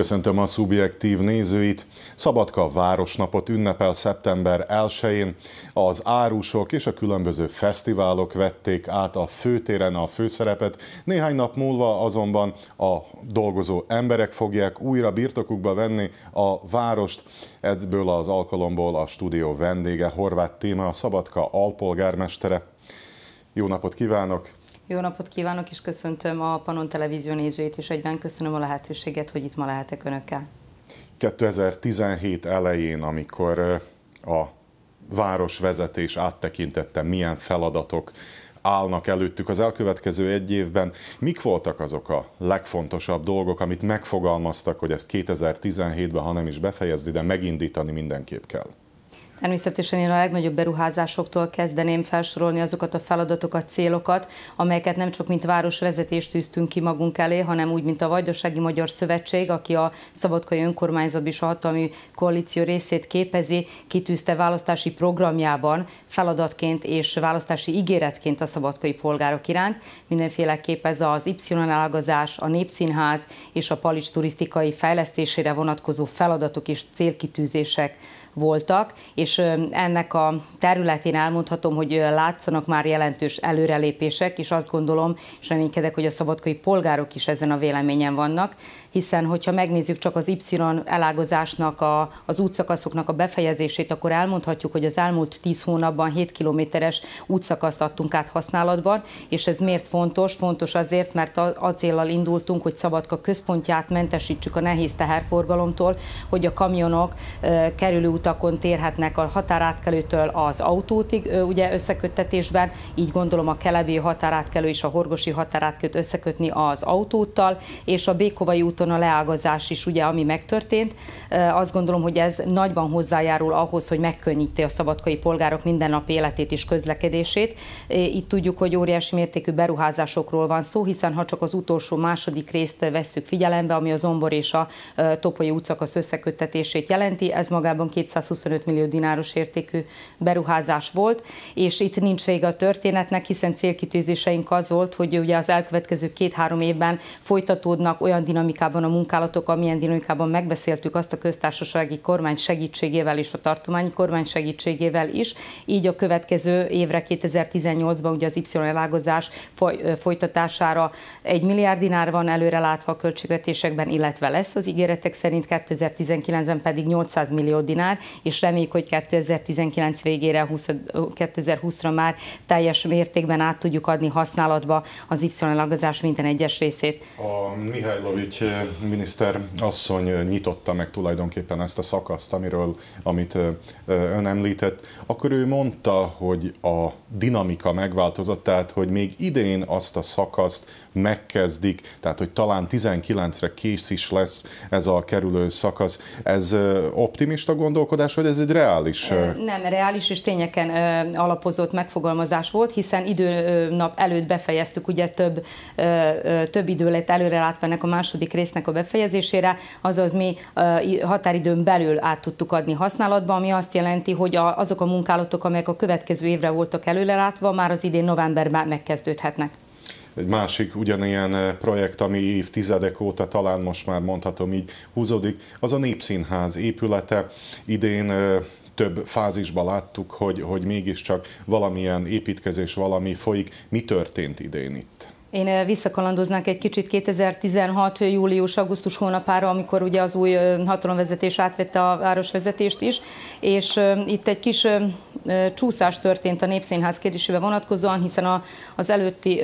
Köszöntöm a szubjektív nézőit! Szabadka Városnapot ünnepel szeptember 1-én. Az árusok és a különböző fesztiválok vették át a főtéren a főszerepet. Néhány nap múlva azonban a dolgozó emberek fogják újra birtokukba venni a várost. Ebből az alkalomból a stúdió vendége Horváth Téma, a Szabadka alpolgármestere. Jó napot kívánok! Jó napot kívánok, és köszöntöm a Panon Televízió nézőit, és egyben köszönöm a lehetőséget, hogy itt ma lehetek önökkel. 2017 elején, amikor a városvezetés áttekintette, milyen feladatok állnak előttük az elkövetkező egy évben. Mik voltak azok a legfontosabb dolgok, amit megfogalmaztak, hogy ezt 2017-ben, ha nem is befejezni, de megindítani mindenképp kell? Természetesen én a legnagyobb beruházásoktól kezdeném felsorolni azokat a feladatokat, célokat, amelyeket nem csak mint városvezetést tűztünk ki magunk elé, hanem úgy, mint a Vajdasági Magyar Szövetség, aki a Szabadkai Önkormányzat és a hatalmi koalíció részét képezi, kitűzte választási programjában feladatként és választási ígéretként a szabadkai polgárok iránt. Mindenféleképp ez az Y ágazás, a Népszínház és a Palics turisztikai fejlesztésére vonatkozó feladatok és célkitűzések voltak, és ennek a területén elmondhatom, hogy látszanak már jelentős előrelépések, és azt gondolom, és reménykedek, hogy a szabadkai polgárok is ezen a véleményen vannak, hiszen hogyha megnézzük csak az Y elágazásnak, a, az útszakaszoknak a befejezését, akkor elmondhatjuk, hogy az elmúlt 10 hónapban 7 kilométeres útszakaszt adtunk át használatban, és ez miért fontos? Fontos azért, mert az célral indultunk, hogy Szabadka központját mentesítsük a nehéz teherforgalomtól, hogy a kamionok kerülő utakon térhetnek a határátkelőtől az autótig, ugye összeköttetésben, így gondolom a kelebi határátkelő és a horgosi határátkelőt összekötni az autóttal, és a Békovai úton a leágazás is, ugye, ami megtörtént. Azt gondolom, hogy ez nagyban hozzájárul ahhoz, hogy megkönnyíti a szabadkai polgárok nap életét és közlekedését. Itt tudjuk, hogy óriási mértékű beruházásokról van szó, hiszen ha csak az utolsó második részt vesszük figyelembe, ami a Zombor és a Topoly útszakasz összeköttetését jelenti, ez magában két 225 millió dináros értékű beruházás volt, és itt nincs vége a történetnek, hiszen célkitűzéseink az volt, hogy ugye az elkövetkező két-három évben folytatódnak olyan dinamikában a munkálatok, amilyen dinamikában megbeszéltük azt a köztársasági kormány segítségével és a tartományi kormány segítségével is, így a következő évre 2018-ban ugye az Y elágozás folytatására egy milliárd dinár van előrelátva a költségvetésekben, illetve lesz az ígéretek szerint 2019-ben pedig 800 millió dinár, és reméljük, hogy 2019 végére, 20, 2020-ra már teljes mértékben át tudjuk adni használatba az Y-lagazás minden egyes részét. A Mihajlovics eh, miniszter asszony eh, nyitotta meg tulajdonképpen ezt a szakaszt, amiről, amit eh, ön említett, akkor ő mondta, hogy a dinamika megváltozott, tehát hogy még idén azt a szakaszt megkezdik, tehát hogy talán 19-re kész is lesz ez a kerülő szakasz. Ez optimista gondolkodás? gondolkodás, hogy ez egy reális? Nem, reális és tényeken alapozott megfogalmazás volt, hiszen időnap előtt befejeztük, ugye több, több idő lett előrelátva ennek a második résznek a befejezésére, azaz mi határidőn belül át tudtuk adni használatba, ami azt jelenti, hogy azok a munkálatok, amelyek a következő évre voltak előrelátva, már az idén novemberben megkezdődhetnek egy másik ugyanilyen eh, projekt, ami évtizedek óta talán most már mondhatom így húzódik, az a Népszínház épülete. Idén eh, több fázisban láttuk, hogy, hogy mégiscsak valamilyen építkezés, valami folyik. Mi történt idén itt? Én visszakalandoznánk egy kicsit 2016. július-augusztus hónapára, amikor ugye az új hatalomvezetés átvette a városvezetést is, és itt egy kis csúszás történt a Népszínház kérdésébe vonatkozóan, hiszen a, az előtti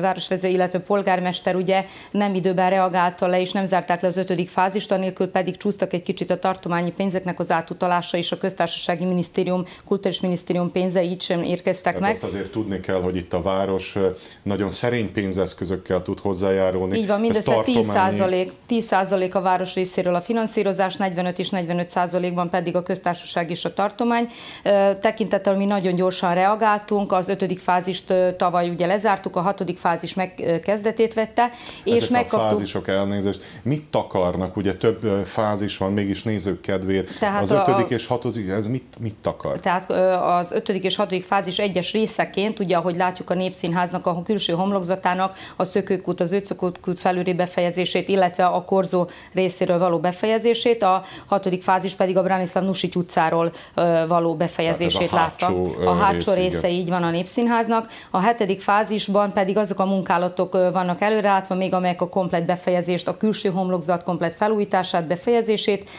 városvezető, illetve polgármester ugye nem időben reagálta le, és nem zárták le az ötödik fázist, anélkül pedig csúsztak egy kicsit a tartományi pénzeknek az átutalása, és a köztársasági minisztérium, kulturális minisztérium pénze így sem érkeztek Tehát meg. Azt azért tudni kell, hogy itt a város nagyon szerint egyéb pénzeszközökkel tud hozzájárulni. Így van, mindössze 10%, 10 a város részéről a finanszírozás, 45 és 45 százalékban pedig a köztársaság és a tartomány. Tekintettel mi nagyon gyorsan reagáltunk, az ötödik fázist tavaly ugye lezártuk, a hatodik fázis megkezdetét vette, és Ezek megkaptuk... a fázisok elnézést, mit takarnak? Ugye több fázis van, mégis nézők kedvéért. Tehát az ötödik a... és hatodik, ez mit, mit takar? Tehát az ötödik és hatodik fázis egyes részeként, ugye ahogy látjuk a Népszínháznak a külső homlokzat, vonatkozatának a szökőkút, az ötszökőkút felüli befejezését, illetve a korzó részéről való befejezését, a hatodik fázis pedig a Branislav Nusic utcáról való befejezését látta. A hátsó, a hátsó rész, része így van a Népszínháznak. A hetedik fázisban pedig azok a munkálatok vannak előreálltva, még amelyek a komplet befejezést, a külső homlokzat komplet felújítását, befejezését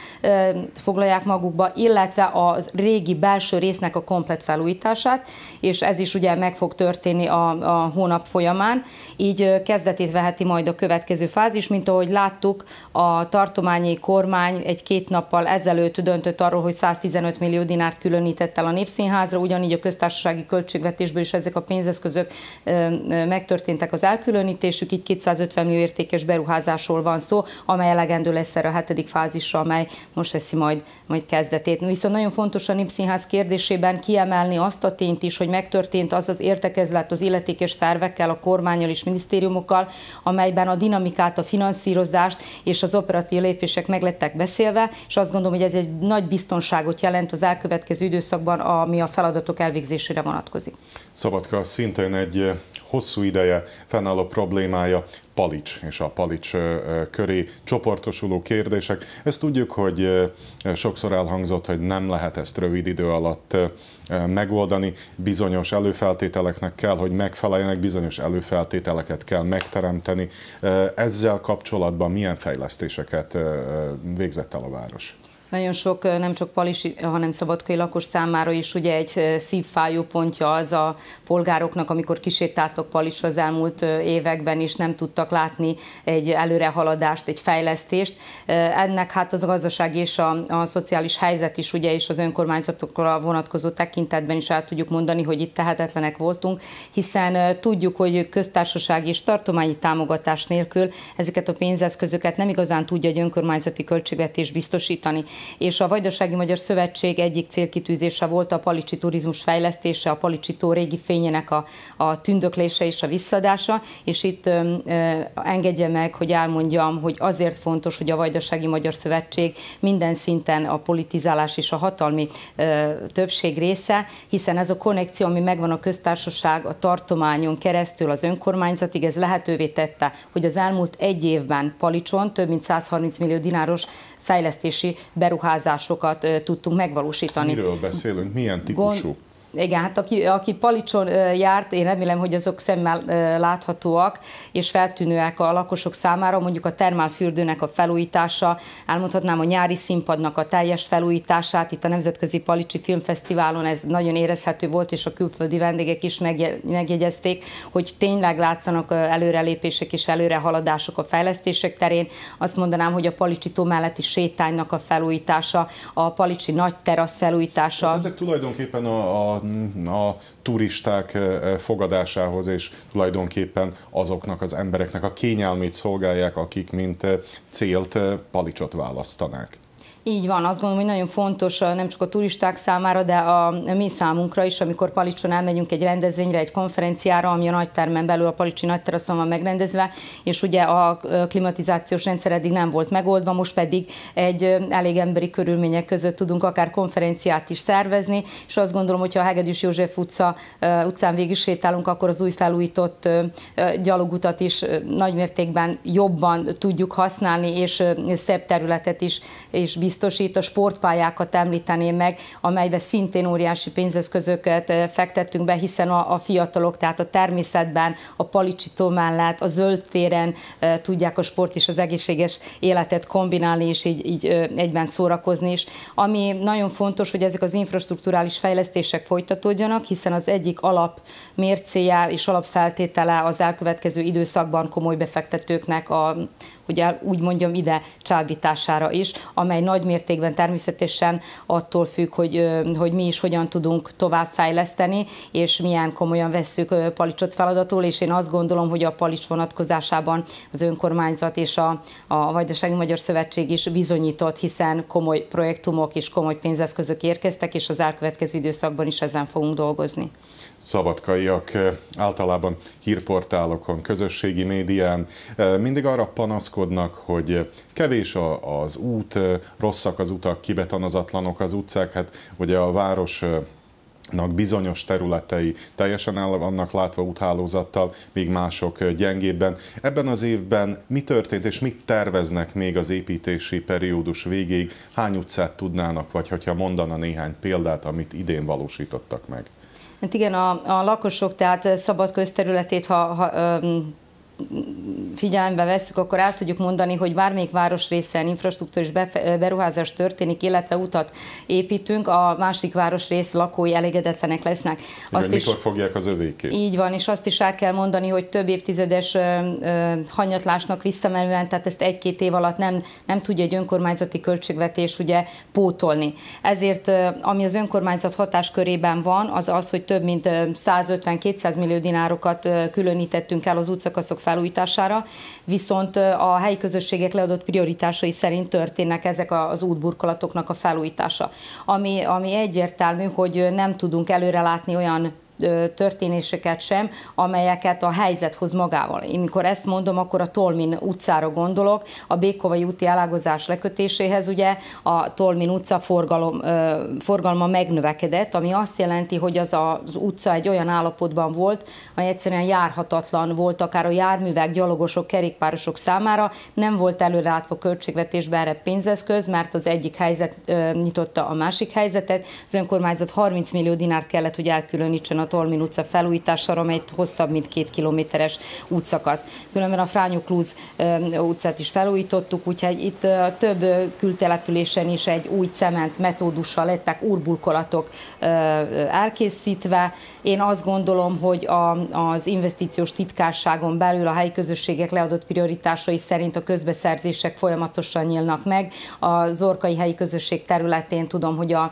foglalják magukba, illetve a régi belső résznek a komplet felújítását, és ez is ugye meg fog történni a, a hónap folyamán így kezdetét veheti majd a következő fázis, mint ahogy láttuk, a tartományi kormány egy két nappal ezelőtt döntött arról, hogy 115 millió dinárt különített el a Népszínházra, ugyanígy a köztársasági költségvetésből is ezek a pénzeszközök megtörténtek az elkülönítésük, így 250 millió értékes beruházásról van szó, amely elegendő lesz erre a hetedik fázisra, amely most veszi majd, majd kezdetét. Viszont nagyon fontos a Népszínház kérdésében kiemelni azt a tényt is, hogy megtörtént az az értekezlet az illetékes szervekkel, a kormány kormányjal és minisztériumokkal, amelyben a dinamikát, a finanszírozást és az operatív lépések meglettek beszélve, és azt gondolom, hogy ez egy nagy biztonságot jelent az elkövetkező időszakban, ami a feladatok elvégzésére vonatkozik. Szabadka, szintén egy eh, hosszú ideje fennálló problémája palics és a palics köré csoportosuló kérdések. Ezt tudjuk, hogy sokszor elhangzott, hogy nem lehet ezt rövid idő alatt megoldani. Bizonyos előfeltételeknek kell, hogy megfeleljenek, bizonyos előfeltételeket kell megteremteni. Ezzel kapcsolatban milyen fejlesztéseket végzett el a város? Nagyon sok, nem csak palisi, hanem szabadkai lakos számára is ugye egy szívfájó pontja az a polgároknak, amikor kisétáltak Palisra az elmúlt években is, nem tudtak látni egy előrehaladást, egy fejlesztést. Ennek hát az a gazdaság és a, a szociális helyzet is ugye és az önkormányzatokra vonatkozó tekintetben is el tudjuk mondani, hogy itt tehetetlenek voltunk, hiszen tudjuk, hogy köztársaság és tartományi támogatás nélkül ezeket a pénzeszközöket nem igazán tudja egy önkormányzati költségvetés biztosítani és a Vajdasági Magyar Szövetség egyik célkitűzése volt a palicsi turizmus fejlesztése, a palicsi tó régi fényének a, a tündöklése és a visszadása, és itt ö, ö, engedje meg, hogy elmondjam, hogy azért fontos, hogy a Vajdasági Magyar Szövetség minden szinten a politizálás és a hatalmi ö, többség része, hiszen ez a konnekció, ami megvan a köztársaság a tartományon keresztül az önkormányzatig, ez lehetővé tette, hogy az elmúlt egy évben Palicson több mint 130 millió dináros fejlesztési beruházásokat tudtunk megvalósítani. Miről beszélünk? Milyen típusú? Gond igen, hát aki, aki palicson járt, én remélem, hogy azok szemmel láthatóak és feltűnőek a lakosok számára, mondjuk a termálfürdőnek a felújítása, elmondhatnám a nyári színpadnak a teljes felújítását, itt a Nemzetközi Palicsi Filmfesztiválon ez nagyon érezhető volt, és a külföldi vendégek is megjegyezték, hogy tényleg látszanak előrelépések és előrehaladások a fejlesztések terén. Azt mondanám, hogy a Palicsi tó melletti sétánynak a felújítása, a Palicsi nagy terasz felújítása. Hát ezek tulajdonképpen a, a a turisták e, e, fogadásához, és tulajdonképpen azoknak az embereknek a kényelmét szolgálják, akik mint e, célt palicsot választanák. Így van, azt gondolom, hogy nagyon fontos nem csak a turisták számára, de a mi számunkra is, amikor Palicson elmegyünk egy rendezvényre, egy konferenciára, ami a nagytermen belül a Palicsi nagyteraszon van megrendezve, és ugye a klimatizációs rendszer eddig nem volt megoldva, most pedig egy elég emberi körülmények között tudunk akár konferenciát is szervezni, és azt gondolom, hogy ha a Hegedűs József utca, utcán végig sétálunk, akkor az új felújított gyalogutat is nagymértékben jobban tudjuk használni, és szebb területet is, és biztos biztosít, a sportpályákat említeném meg, amelybe szintén óriási pénzeszközöket fektettünk be, hiszen a, a fiatalok, tehát a természetben, a Palicsi mellett, a zöld téren tudják a sport és az egészséges életet kombinálni, és így, így egyben szórakozni is. Ami nagyon fontos, hogy ezek az infrastruktúrális fejlesztések folytatódjanak, hiszen az egyik alap alapmércéje és alapfeltétele az elkövetkező időszakban komoly befektetőknek a, Ugye, úgy mondjam ide csábítására is, amely nagy mértékben természetesen attól függ, hogy, hogy mi is hogyan tudunk továbbfejleszteni, és milyen komolyan vesszük Palicsot feladatul, és én azt gondolom, hogy a Palics vonatkozásában az önkormányzat és a, a Vajdasági Magyar Szövetség is bizonyított, hiszen komoly projektumok és komoly pénzeszközök érkeztek, és az elkövetkező időszakban is ezen fogunk dolgozni szabadkaiak eh, általában hírportálokon, közösségi médián eh, mindig arra panaszkodnak, hogy eh, kevés az út, rosszak az utak, kibetanazatlanok az utcák, hát ugye a város bizonyos területei teljesen el vannak látva úthálózattal, míg mások gyengébben. Ebben az évben mi történt, és mit terveznek még az építési periódus végéig? Hány utcát tudnának, vagy hogyha mondana néhány példát, amit idén valósítottak meg? Hát igen, a, a lakosok, tehát eh, szabad közterületét, ha, ha figyelembe vesszük, akkor el tudjuk mondani, hogy bármelyik városrészen infrastruktúrás beruházás történik, illetve utat építünk, a másik városrész lakói elégedetlenek lesznek. Azt Igen, is, mikor fogják az övékét? Így van, és azt is el kell mondani, hogy több évtizedes ö, ö, hanyatlásnak visszamenően, tehát ezt egy-két év alatt nem, nem tudja egy önkormányzati költségvetés ugye pótolni. Ezért, ö, ami az önkormányzat hatáskörében van, az az, hogy több mint 150-200 millió dinárokat különítettünk el az útszakaszok felújítására, viszont a helyi közösségek leadott prioritásai szerint történnek ezek az útburkolatoknak a felújítása. Ami, ami egyértelmű, hogy nem tudunk előrelátni olyan történéseket sem, amelyeket a helyzet hoz magával. Én mikor ezt mondom, akkor a Tolmin utcára gondolok, a Békovai úti elágozás lekötéséhez ugye a Tolmin utca forgalom, forgalma megnövekedett, ami azt jelenti, hogy az az utca egy olyan állapotban volt, ami egyszerűen járhatatlan volt akár a járművek, gyalogosok, kerékpárosok számára, nem volt előrelátva költségvetésben erre pénzeszköz, mert az egyik helyzet nyitotta a másik helyzetet, az önkormányzat 30 millió dinárt kellett, hogy elkülönítsen a Tolmin utca felújítására, amely hosszabb, mint két kilométeres útszakasz. Különben a Frányok Lúz utcát is felújítottuk, úgyhogy itt több kültelepülésen is egy új cement metódussal lettek urbulkolatok elkészítve. Én azt gondolom, hogy a, az investíciós titkárságon belül a helyi közösségek leadott prioritásai szerint a közbeszerzések folyamatosan nyílnak meg. A Zorkai helyi közösség területén tudom, hogy a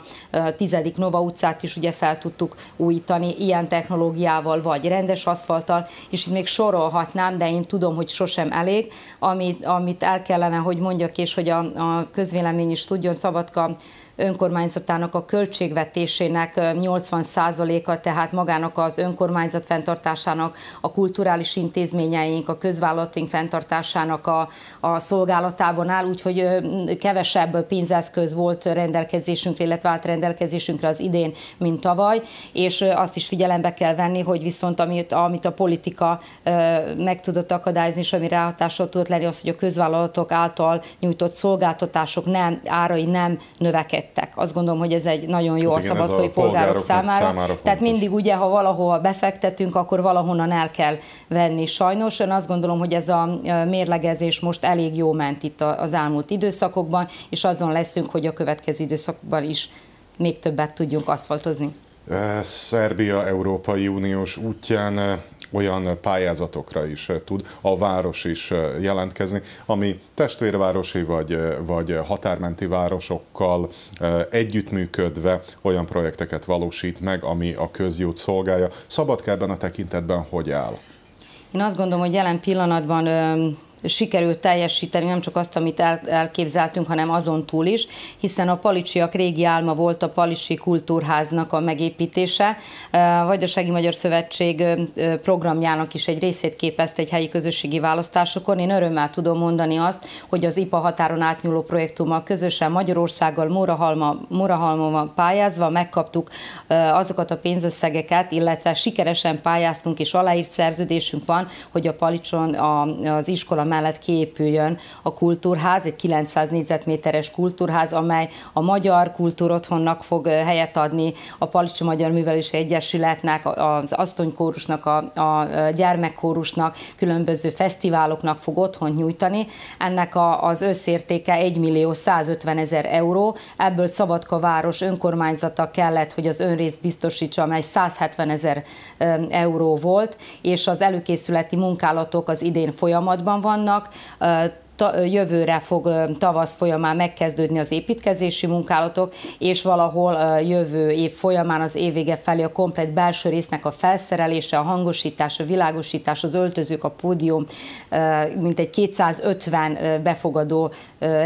tizedik Nova utcát is ugye fel tudtuk újítani, ilyen technológiával, vagy rendes aszfalttal, és itt még sorolhatnám, de én tudom, hogy sosem elég, amit, amit el kellene, hogy mondjak, és hogy a, a közvélemény is tudjon. Szabadka önkormányzatának a költségvetésének 80%-a, tehát magának az önkormányzat fenntartásának, a kulturális intézményeink, a közvállalatunk fenntartásának a, a szolgálatában áll, úgyhogy kevesebb pénzeszköz volt rendelkezésünkre, illetve állt rendelkezésünkre az idén, mint tavaly, és azt is figyelembe kell venni, hogy viszont amit, amit a politika meg tudott akadályozni, és ami ráhatással tudott lenni, az, hogy a közvállalatok által nyújtott szolgáltatások nem, árai nem növekedtek elégedettek. Azt gondolom, hogy ez egy nagyon jó hát igen, a szabadkai polgárok, polgárok számára. számára Tehát mindig ugye, ha valahova befektetünk, akkor valahonnan el kell venni sajnos. Én azt gondolom, hogy ez a mérlegezés most elég jó ment itt az elmúlt időszakokban, és azon leszünk, hogy a következő időszakban is még többet tudjunk aszfaltozni. Szerbia Európai Uniós útján olyan pályázatokra is eh, tud a város is eh, jelentkezni, ami testvérvárosi vagy, eh, vagy határmenti városokkal együttműködve olyan projekteket valósít meg, ami a közjút szolgálja. Szabadka a tekintetben hogy áll? Én azt gondolom, hogy jelen pillanatban sikerült teljesíteni nem csak azt, amit elképzeltünk, hanem azon túl is, hiszen a palicsiak régi álma volt a Palisi Kultúrháznak a megépítése. A Vajdasági Magyar Szövetség programjának is egy részét képezte egy helyi közösségi választásokon. Én örömmel tudom mondani azt, hogy az IPA határon átnyúló projektummal közösen Magyarországgal Mórahalma, Mórahalmon pályázva megkaptuk azokat a pénzösszegeket, illetve sikeresen pályáztunk és aláírt szerződésünk van, hogy a Palicson az iskola mellett kiépüljön a kultúrház, egy 900 négyzetméteres kultúrház, amely a magyar kultúrotthonnak fog helyet adni, a Palicsi Magyar Művelési Egyesületnek, az asszonykórusnak, a, a gyermekkórusnak, különböző fesztiváloknak fog otthon nyújtani. Ennek a, az összértéke 1 millió 150 ezer euró, ebből Szabadka város önkormányzata kellett, hogy az önrész biztosítsa, amely 170 ezer euró volt, és az előkészületi munkálatok az idén folyamatban van, vannak, jövőre fog tavasz folyamán megkezdődni az építkezési munkálatok, és valahol jövő év folyamán az évvége felé a komplet belső résznek a felszerelése, a hangosítás, a világosítás, az öltözők, a pódium, mintegy 250 befogadó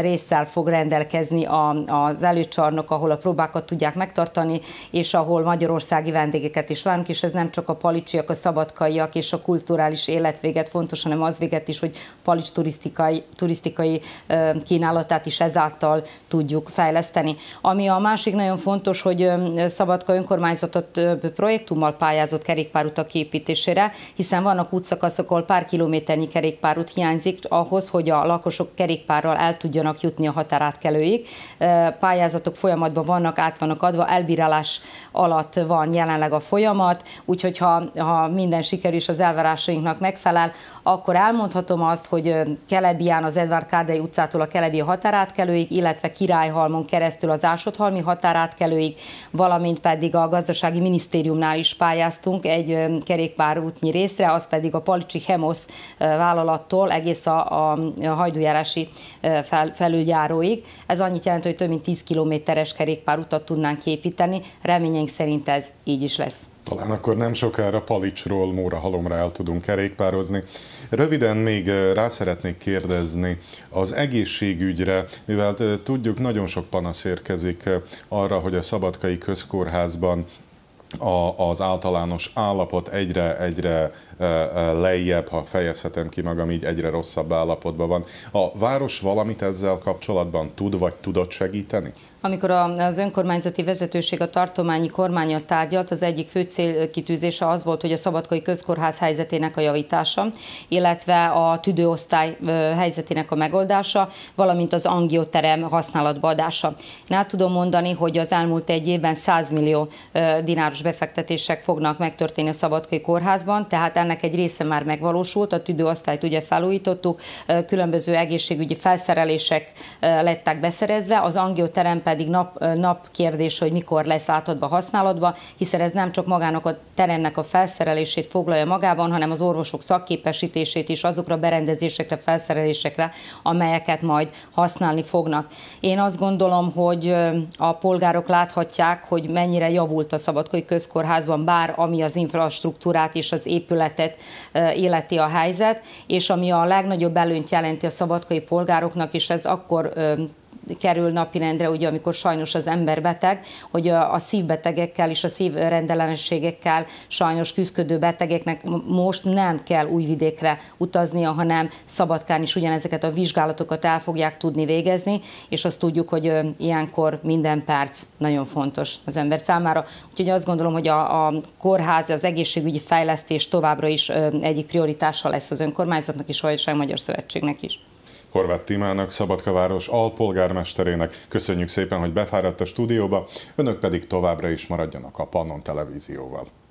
résszel fog rendelkezni az előcsarnok, ahol a próbákat tudják megtartani, és ahol magyarországi vendégeket is várunk, és ez nem csak a palicsiak, a szabadkaiak és a kulturális életvéget fontos, hanem az véget is, hogy palics turisztikai turisztikai kínálatát is ezáltal tudjuk fejleszteni. Ami a másik nagyon fontos, hogy Szabadka önkormányzatot projektummal pályázott kerékpárutak képítésére, hiszen vannak útszakaszok, ahol pár kilométernyi kerékpárút hiányzik ahhoz, hogy a lakosok kerékpárral el tudjanak jutni a határátkelőig. Pályázatok folyamatban vannak, át vannak adva, elbírálás alatt van jelenleg a folyamat, úgyhogy ha, ha minden sikerül és az elvárásainknak megfelel, akkor elmondhatom azt, hogy Kelebián az az Edvard Kádei utcától a Kelebi határátkelőig, illetve Királyhalmon keresztül az Ásotthalmi határátkelőig, valamint pedig a gazdasági minisztériumnál is pályáztunk egy kerékpár útnyi részre, az pedig a Palicsi Hemosz vállalattól egész a, a hajdújárási fel, felüljáróig. Ez annyit jelent, hogy több mint 10 kilométeres kerékpárutat tudnánk építeni, reményeink szerint ez így is lesz. Talán akkor nem sokára Palicsról Móra Halomra el tudunk kerékpározni. Röviden még rá szeretnék kérdezni az egészségügyre, mivel tudjuk, nagyon sok panasz érkezik arra, hogy a Szabadkai Közkórházban a, az általános állapot egyre-egyre lejjebb, ha fejezhetem ki magam, így egyre rosszabb állapotban van. A város valamit ezzel kapcsolatban tud vagy tudott segíteni? Amikor az önkormányzati vezetőség a tartományi kormánya tárgyalt, az egyik fő célkitűzése az volt, hogy a szabadkai közkórház helyzetének a javítása, illetve a tüdőosztály helyzetének a megoldása, valamint az angioterem használatba adása. Én át tudom mondani, hogy az elmúlt egy évben 100 millió dináros befektetések fognak megtörténni a szabadkai kórházban, tehát ennek ennek egy része már megvalósult, a tüdőosztályt ugye felújítottuk, különböző egészségügyi felszerelések lettek beszerezve, az angioterem pedig nap, nap kérdés, hogy mikor lesz átadva használatba, hiszen ez nem csak magának a teremnek a felszerelését foglalja magában, hanem az orvosok szakképesítését is azokra berendezésekre, felszerelésekre, amelyeket majd használni fognak. Én azt gondolom, hogy a polgárok láthatják, hogy mennyire javult a Szabadkai Közkórházban, bár ami az infrastruktúrát és az épület helyzetet életi a helyzet, és ami a legnagyobb előnyt jelenti a szabadkai polgároknak, és ez akkor kerül napirendre, ugye, amikor sajnos az ember beteg, hogy a, a szívbetegekkel és a szívrendellenességekkel sajnos küzdködő betegeknek most nem kell újvidékre utaznia, hanem Szabadkán is ugyanezeket a vizsgálatokat el fogják tudni végezni, és azt tudjuk, hogy ilyenkor minden perc nagyon fontos az ember számára. Úgyhogy azt gondolom, hogy a, a kórház, az egészségügyi fejlesztés továbbra is egyik prioritása lesz az önkormányzatnak és a Magyar Szövetségnek is. Horváth Timának, Szabadkaváros alpolgármesterének. Köszönjük szépen, hogy befáradt a stúdióba, önök pedig továbbra is maradjanak a Pannon televízióval.